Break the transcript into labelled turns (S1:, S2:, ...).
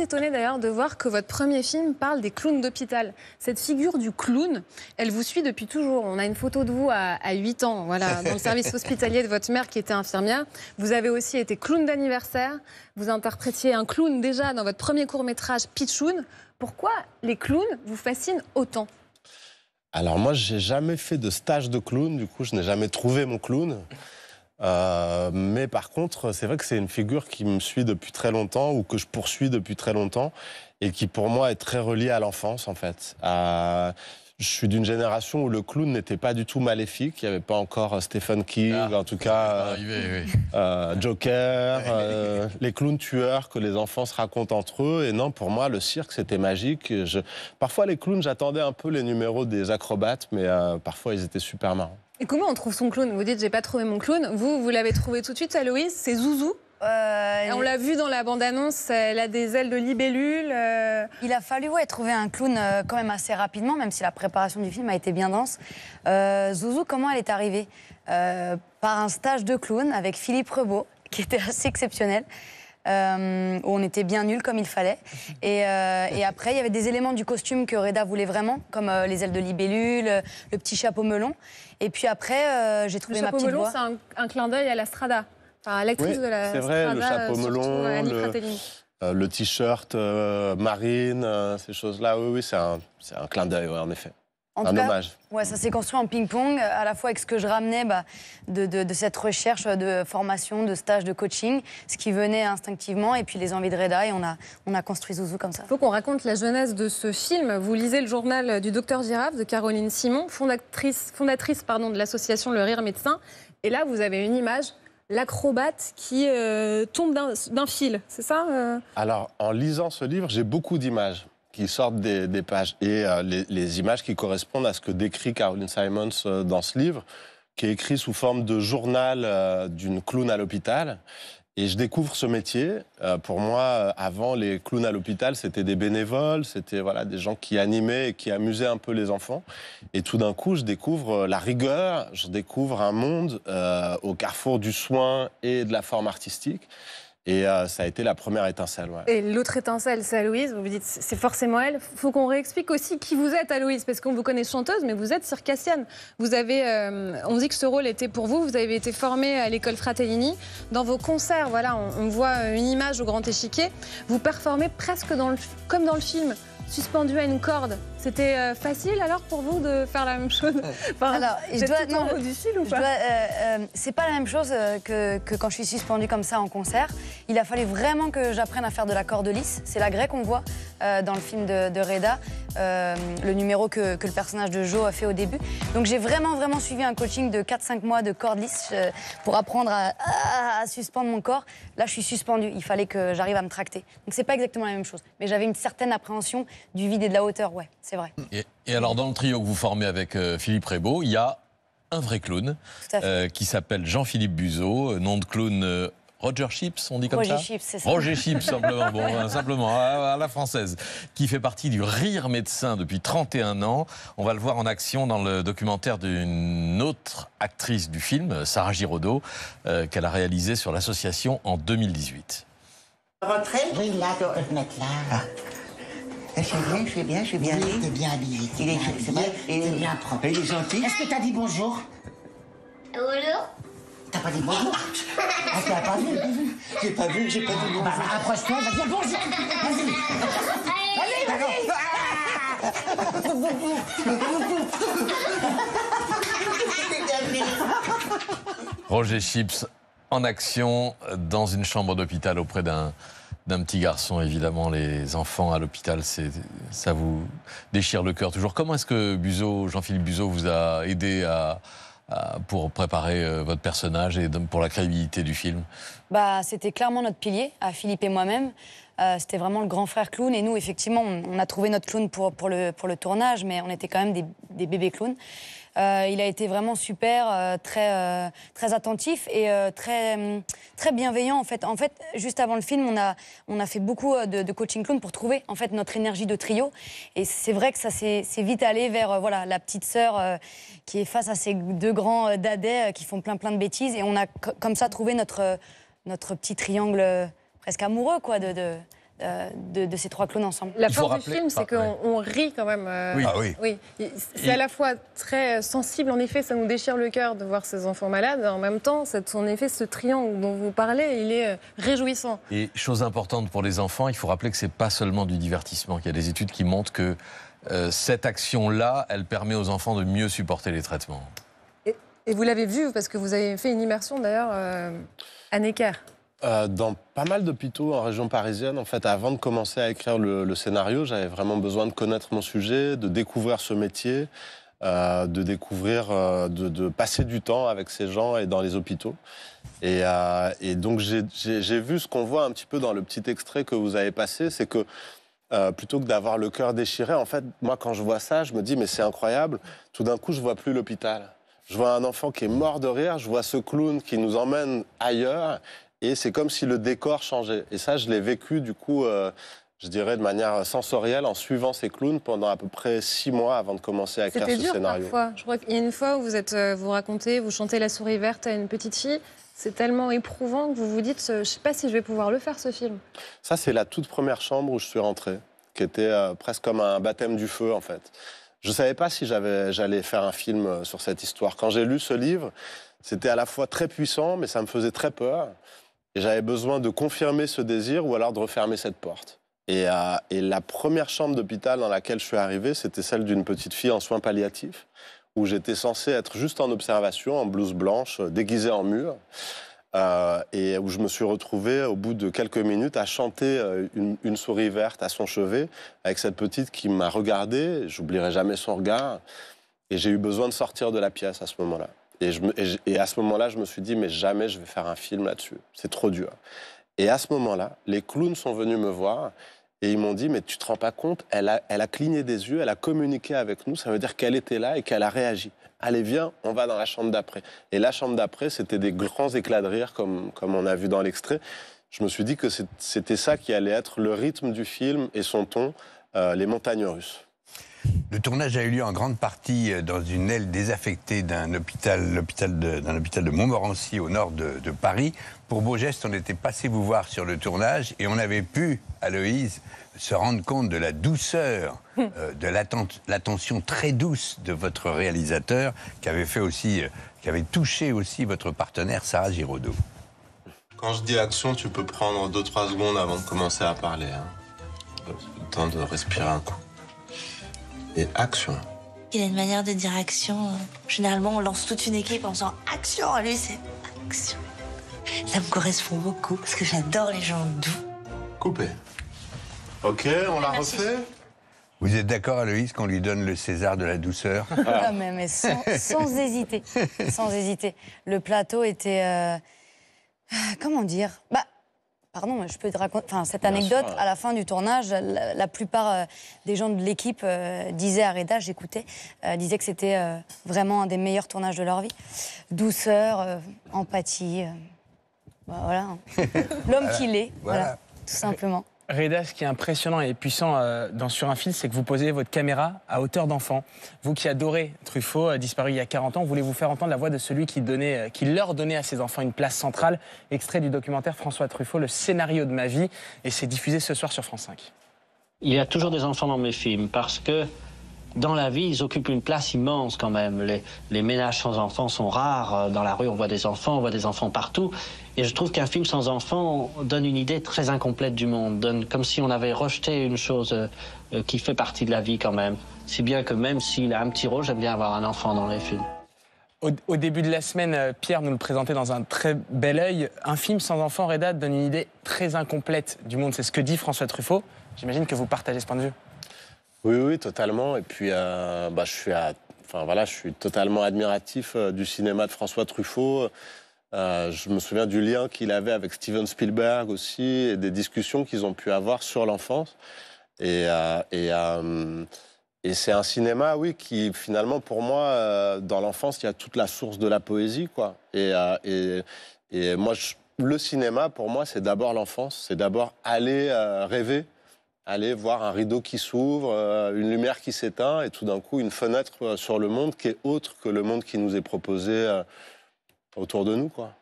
S1: étonné étonnée d'ailleurs de voir que votre premier film parle des clowns d'hôpital. Cette figure du clown, elle vous suit depuis toujours. On a une photo de vous à, 8 ans, voilà, dans le service hospitalier de votre mère qui était infirmière. Vous avez aussi été clown d'anniversaire. Vous interprétiez un clown déjà dans votre premier court-métrage Pitchoun. Pourquoi les clowns vous fascinent autant
S2: Alors moi, j'ai jamais fait de stage de clown. Du coup, je n'ai jamais trouvé mon clown. Euh, mais par contre, c'est vrai que c'est une figure qui me suit depuis très longtemps ou que je poursuis depuis très longtemps et qui pour moi est très reliée à l'enfance en fait. Euh, je suis d'une génération où le clown n'était pas du tout maléfique. Il n'y avait pas encore euh, Stephen King, ah, en tout cas Joker, les clowns tueurs que les enfants se racontent entre eux. Et non, pour moi, le cirque, c'était magique. Parfois, les clowns, j'attendais un peu les numéros des acrobates, mais parfois, ils étaient super marrants
S1: comment on trouve son clown Vous dites, j'ai pas trouvé mon clown. Vous, vous
S3: l'avez trouvé tout de suite, Aloïse C'est Zouzou euh, on l'a vu dans la bande-annonce, elle a des ailes de libellule. Euh. Il a fallu trouver un clown euh, quand même assez rapidement, même si la préparation du film a été bien dense. Zouzou, comment elle est arrivée Par un stage de clown avec Philippe Rebaud, qui était assez exceptionnel. Euh, où on était bien nuls comme il fallait. Euh, et, après, il y avait des éléments du costume que Reda voulait vraiment, comme euh, les ailes de libellule, le, petit chapeau melon. Et puis après, j'ai trouvé ma petite Le chapeau melon,
S1: c'est un, clin d'œil à la Strada, enfin, l'actrice de la C'est vrai, le chapeau melon,
S2: le, t-shirt marine, ces choses-là. Oui, c'est un, clin d'œil, en effet. En un tout
S3: Ouais, ça s'est construit en ping-pong, euh, à la fois avec ce que je ramenais bah, de, de, cette recherche euh, de formation, de stage, de coaching, ce qui venait instinctivement, et puis les envies de Reda, et on a, on a construit Zouzou comme ça. Il faut qu'on raconte la jeunesse de ce film. Vous lisez le journal euh, du docteur Giraffe de Caroline
S1: Simon, fondatrice, fondatrice pardon, de l'association Le Rire Médecin, et là vous avez une image l'acrobate qui tombe d'un fil, c'est ça
S2: Alors, en lisant ce livre, j'ai beaucoup d'images qui sortent des, pages et euh, les, images qui correspondent à ce que décrit Caroline Simons euh, dans ce livre, qui est écrit sous forme de journal euh, d'une clown à l'hôpital. Et je découvre ce métier. pour moi, avant, les clowns à l'hôpital, c'était des bénévoles, c'était voilà des gens qui animaient et qui amusaient un peu les enfants. Et tout d'un coup, je découvre la rigueur, je découvre un monde au carrefour du soin et de la forme artistique. Et euh, ça a été la première étincelle.
S1: Et l'autre étincelle, c'est Aloïse. Vous vous dites, c'est forcément elle. Il faut qu'on réexplique aussi qui vous êtes, Aloïse, parce qu'on vous connaît chanteuse, mais vous êtes circassienne. Vous avez, euh, on dit que ce rôle était pour vous. Vous avez été formée à l'école Fratellini. Dans vos concerts, voilà, on, voit une image au grand échiquier. Vous performez presque comme dans le film, suspendu à une corde. C'était euh, facile alors pour vous de faire la même chose enfin, Alors, je dois non, du ou pas
S3: C'est pas la même chose euh, que, quand je suis suspendue comme ça en concert. Il a fallu vraiment que j'apprenne à faire de la corde lisse. C'est la grecque qu'on voit euh, dans le film de, Reda, le numéro que, le personnage de Joe a fait au début. Donc j'ai vraiment vraiment suivi un coaching de 4-5 mois de corde lisse pour apprendre à, suspendre mon corps. Là, je suis suspendue. Il fallait que j'arrive à me tracter. Donc c'est pas exactement la même chose. Mais j'avais une certaine appréhension du vide et de la hauteur. Ouais. C'est c'est vrai.
S4: Et, alors, dans le trio que vous formez avec euh, Philippe Rebaud, il y a un vrai clown euh, qui s'appelle Jean-Philippe Buzeau, euh, nom de clown. Roger Chips, on dit comme Roger ça Chips, c'est ça. Roger Chips, simplement, simplement à, la française, qui fait partie du Rire Médecin depuis 31 ans. On va le voir en action dans le documentaire d'une autre actrice du film, Sarah Giraudot, qu'elle a réalisé sur l'association en 2018.
S2: Oui, là, là. Je suis bien, je suis bien, je suis bien. Il t'es bien habillé. Il est, est
S3: bien propre. Il est gentil. Est-ce que t'as dit bonjour Bonjour. T'as pas dit bonjour Ah, t'as pas vu J'ai pas vu, j'ai pas vu bah, approche-toi, vas-y, bonjour
S2: Vas-y Allez,
S4: vas Roger Chips en action dans une chambre d'hôpital auprès d'un d'un petit garçon, évidemment, les enfants à l'hôpital, ça vous déchire le cœur toujours. Comment est-ce que Jean-Philippe Buzo vous a aidé à, pour préparer euh, votre personnage et pour la crédibilité du film
S3: bah, C'était clairement notre pilier, à Philippe et moi-même. Euh, c'était vraiment le grand frère clown. Et nous, effectivement, on, a trouvé notre clown pour, pour, le, pour le tournage, mais on était quand même des, des bébés clowns. Euh, il a été vraiment super, euh, très, euh, très attentif et très, hum, très bienveillant en fait. En fait, juste avant le film, on a, on a fait beaucoup de, coaching clown pour trouver en fait notre énergie de trio. Et c'est vrai que ça s'est vite allé vers voilà la petite sœur qui est face à ces deux grands dadais qui font plein plein de bêtises et on a comme ça trouvé notre notre petit triangle presque amoureux quoi de, de euh, de, ces trois clones ensemble. La force du film, c'est qu'on rit quand même. Euh, ah oui. oui. C'est à la
S1: fois très euh, sensible, en effet, ça nous déchire le cœur de voir ces enfants malades. En même temps, en effet, ce triangle dont vous parlez, il est réjouissant.
S4: Et chose importante pour les enfants, il faut rappeler que ce n'est pas seulement du divertissement. Il y a des études qui montrent que cette action-là, elle permet aux
S2: enfants de mieux supporter les traitements.
S1: Et, vous l'avez vu, parce que vous avez fait une immersion d'ailleurs à Necker.
S2: Euh, dans pas mal d'hôpitaux en région parisienne. En fait, avant de commencer à écrire le, scénario, j'avais vraiment besoin de connaître mon sujet, de découvrir ce métier, euh, de découvrir, euh, de, passer du temps avec ces gens et dans les hôpitaux. Et, donc, j'ai vu ce qu'on voit un petit peu dans le petit extrait que vous avez passé, c'est que plutôt que d'avoir le cœur déchiré, en fait, moi, quand je vois ça, je me dis, mais c'est incroyable. Tout d'un coup, je vois plus l'hôpital. Je vois un enfant qui est mort de rire, je vois ce clown qui nous emmène ailleurs, et c'est comme si le décor changeait. Et ça, je l'ai vécu du coup, euh, je dirais de manière sensorielle, en suivant ces clowns pendant à peu près six mois avant de commencer à écrire ce dur, scénario. Parfois.
S1: Je crois qu'il y a une fois où vous euh, vous racontez, vous chantez la souris verte à une petite fille. C'est tellement éprouvant que vous vous dites, euh, je ne sais pas si je vais pouvoir le faire ce film.
S2: Ça, c'est la toute première chambre où je suis rentré, qui était presque comme un baptême du feu en fait. Je ne savais pas si j'allais faire un film sur cette histoire. Quand j'ai lu ce livre, c'était à la fois très puissant, mais ça me faisait très peur. Et j'avais besoin de confirmer ce désir ou alors de refermer cette porte. Euh, et, la première chambre d'hôpital dans laquelle je suis arrivé, c'était celle d'une petite fille en soins palliatifs, où j'étais censé être juste en observation, en blouse blanche, euh, déguisé en mur. Euh, et où je me suis retrouvé au bout de quelques minutes à chanter une, une, souris verte à son chevet avec cette petite qui m'a regardé. J'oublierai jamais son regard. Et j'ai eu besoin de sortir de la pièce à ce moment-là. Et, à ce moment-là, je me suis dit, mais jamais je vais faire un film là-dessus. C'est trop dur. Et à ce moment-là, les clowns sont venus me voir et ils m'ont dit, mais tu te rends pas compte, elle a, cligné des yeux, elle a communiqué avec nous, ça veut dire qu'elle était là et qu'elle a réagi. Allez, viens, on va dans la chambre d'après. Et la chambre d'après, c'était des grands éclats de rire, comme, on a vu dans l'extrait. Je me suis dit que c'était ça qui allait être le rythme du film et son ton, euh, les montagnes russes. Le tournage a eu lieu en grande partie euh, dans une aile désaffectée d'un hôpital, d'un hôpital de Montmorency au nord de, Paris. Pour Beaugest, on était passé vous voir sur le tournage et on avait pu, Aloïse, se rendre compte de la douceur, hum. euh, de l'attention très douce de votre réalisateur qui avait fait aussi, euh, qui avait touché aussi votre partenaire Sarah Giraudot. Quand je dis action, tu peux prendre 2-3 secondes avant de commencer à parler. Hein. Le temps de respirer un coup et action.
S4: Il a une manière de dire action. Généralement, on lance toute une équipe en disant action. Lui, c'est action.
S2: Ça me correspond beaucoup parce que j'adore les gens doux. Coupé. Ok, on la refait Vous êtes d'accord, Aloïs, qu'on lui donne le César de la douceur Non, ah,
S3: mais, sans, hésiter. Sans hésiter. Le plateau était. Euh, comment dire bah, Pardon, je peux te raconter. cette anecdote, à la fin du tournage, la, plupart euh, des gens de l'équipe euh, disaient à Reda, j'écoutais, euh, disaient que c'était vraiment un des meilleurs tournages de leur vie. Douceur, empathie. Bah, voilà. Hein. L'homme qu'il est. Tout simplement.
S4: Reda, ce qui est impressionnant et puissant euh, dans Sur un fil, c'est que vous posez votre caméra à hauteur d'enfant. Vous qui adorez Truffaut, a euh, disparu il y a 40 ans, voulez vous faire entendre la voix de celui qui, euh, qui leur donnait à ses enfants une place centrale. Extrait du documentaire François Truffaut, Le scénario de ma vie, et c'est diffusé ce soir sur France 5.
S1: Il y a toujours des enfants dans mes films parce que dans la vie, ils occupent une place immense quand même. Les, ménages sans enfants sont rares. Euh, dans la rue, on voit des enfants, on voit des enfants partout. Et je trouve qu'un film sans enfants donne une idée très incomplète du monde, donne comme si on avait rejeté une chose euh, euh, qui fait partie de la vie quand même. Si bien que même s'il a un petit rôle, j'aime bien avoir un enfant dans les films.
S4: Au, début de la semaine, Pierre nous le présentait dans un très bel œil. Un film sans enfants, Reda, donne une idée très incomplète du monde. C'est ce que dit François Truffaut. J'imagine que vous partagez ce point de vue.
S2: Oui, oui, totalement. Et puis, euh, bah, je suis enfin voilà, je suis totalement admiratif euh, du cinéma de François Truffaut. Euh, je me souviens du lien qu'il avait avec Steven Spielberg aussi, et des discussions qu'ils ont pu avoir sur l'enfance. Et, c'est un cinéma, oui, qui finalement, pour moi, dans l'enfance, il y a toute la source de la poésie, quoi. Et, moi, le cinéma, pour moi, c'est d'abord l'enfance, c'est d'abord aller rêver aller voir un rideau qui s'ouvre, euh, une lumière qui s'éteint, et tout d'un coup une fenêtre euh, sur le monde qui est autre que le monde qui nous est proposé euh, autour de nous. Quoi.